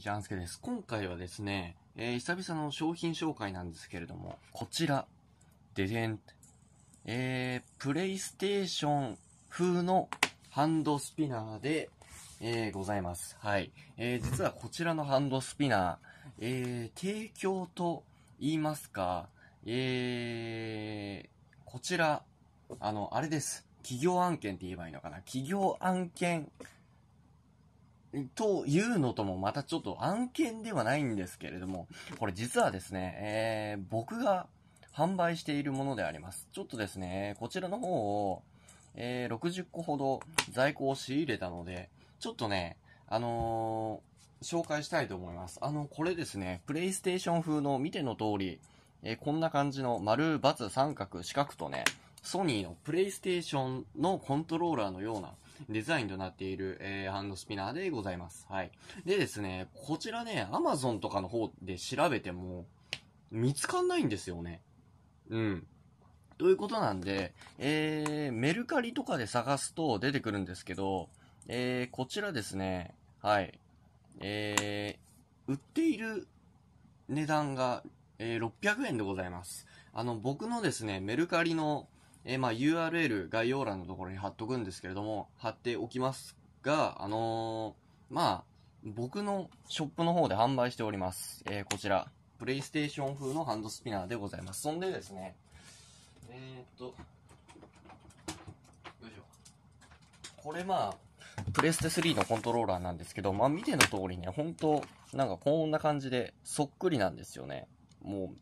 にちンスケです。今回はですね、えー、久々の商品紹介なんですけれども、こちら、ででん。えー、プレイステーション風のハンドスピナーで、えー、ございます。はい。えー、実はこちらのハンドスピナー、えー、提供と言いますか、えー、こちら、あの、あれです。企業案件って言えばいいのかな。企業案件というのともまたちょっと案件ではないんですけれども、これ実はですね、えー、僕が販売しているものであります。ちょっとですね、こちらの方を、えー、60個ほど在庫を仕入れたので、ちょっとね、あのー、紹介したいと思います。あの、これですね、プレイステーション風の見ての通り、えー、こんな感じの丸、×、三角、四角とね、ソニーのプレイステーションのコントローラーのような、デザインとなっている、えー、ハンドスピナーでございます。はい。でですね、こちらね、Amazon とかの方で調べても、見つかんないんですよね。うん。ということなんで、えー、メルカリとかで探すと出てくるんですけど、えー、こちらですね、はい。えー、売っている値段が、えー、600円でございます。あの、僕のですね、メルカリの、えー、まあ URL 概要欄のところに貼っとくんですけれども、貼っておきますが、あのー、まあ、僕のショップの方で販売しております。えー、こちら、プレイステーション風のハンドスピナーでございます。そんでですね、えー、っと、よいしょ。これまあ、プレステ3のコントローラーなんですけど、まあ見ての通りね、本当なんかこんな感じで、そっくりなんですよね。もう、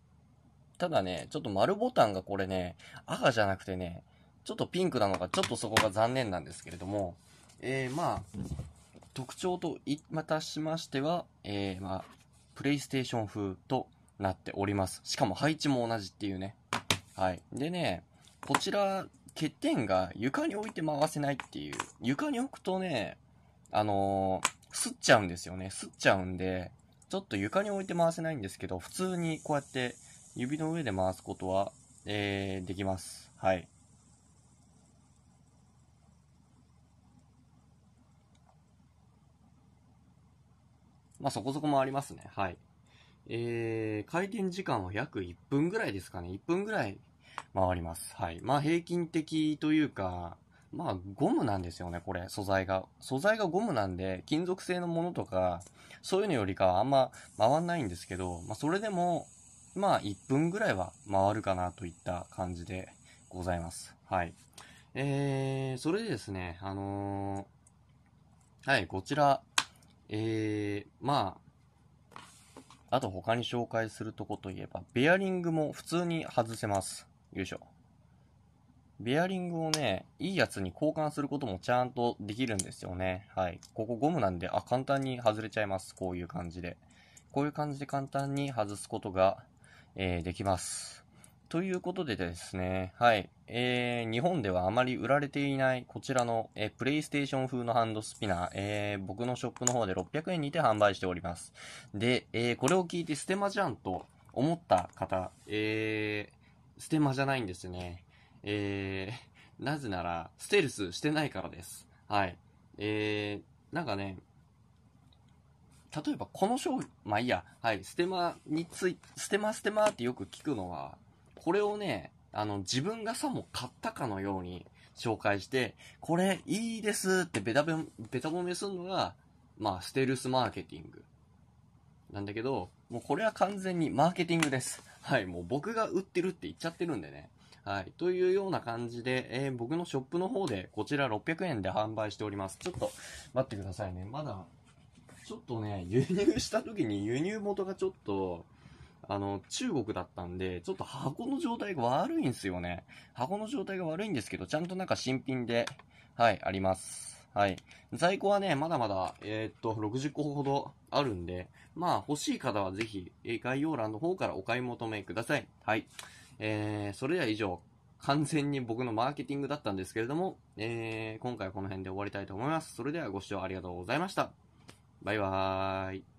ただね、ちょっと丸ボタンがこれね、赤じゃなくてね、ちょっとピンクなのが、ちょっとそこが残念なんですけれども、えー、まあ、特徴といたしましては、えー、まあ、プレイステーション風となっております。しかも配置も同じっていうね。はい。でね、こちら、欠点が床に置いて回せないっていう。床に置くとね、あのー、っちゃうんですよね。擦っちゃうんで、ちょっと床に置いて回せないんですけど、普通にこうやって指の上で回すことは、えー、できます。はい。まあ、そこそこ回りますね。はい。えー、回転時間は約1分ぐらいですかね。1分ぐらい回ります。はい。まあ、平均的というか、まあ、ゴムなんですよね、これ、素材が。素材がゴムなんで、金属製のものとか、そういうのよりかはあんま回んないんですけど、まあ、それでも、まあ1分ぐらいは回るかなといった感じでございます。はい。えー、それでですね、あのー、はい、こちら、えー、まあ、あと他に紹介するとこといえば、ベアリングも普通に外せます。よいしょ。ベアリングをね、いいやつに交換することもちゃんとできるんですよね。はい。ここゴムなんで、あ、簡単に外れちゃいます。こういう感じで。こういう感じで簡単に外すことがえー、できます。ということでですね、はい、えー、日本ではあまり売られていないこちらの、えー、プレイステーション風のハンドスピナー、えー、僕のショップの方で600円にて販売しております。で、えー、これを聞いてステマじゃんと思った方、えー、ステマじゃないんですね。えー、なぜなら、ステルスしてないからです。はい。えー、なんかね、例えばこの商品、まあいいや、はい、ステマについ、ステマステマってよく聞くのは、これをね、あの、自分がさも買ったかのように紹介して、これいいですってベタベ、ベタ褒めするのが、まあ、ステルスマーケティング。なんだけど、もうこれは完全にマーケティングです。はい、もう僕が売ってるって言っちゃってるんでね。はい。というような感じで、えー、僕のショップの方で、こちら600円で販売しております。ちょっと、待ってくださいね。まだ、ちょっとね、輸入した時に輸入元がちょっと、あの、中国だったんで、ちょっと箱の状態が悪いんですよね。箱の状態が悪いんですけど、ちゃんとなんか新品で、はい、あります。はい。在庫はね、まだまだ、えー、っと、60個ほどあるんで、まあ、欲しい方はぜひ、概要欄の方からお買い求めください。はい。えー、それでは以上、完全に僕のマーケティングだったんですけれども、えー、今回はこの辺で終わりたいと思います。それではご視聴ありがとうございました。バイバーイ。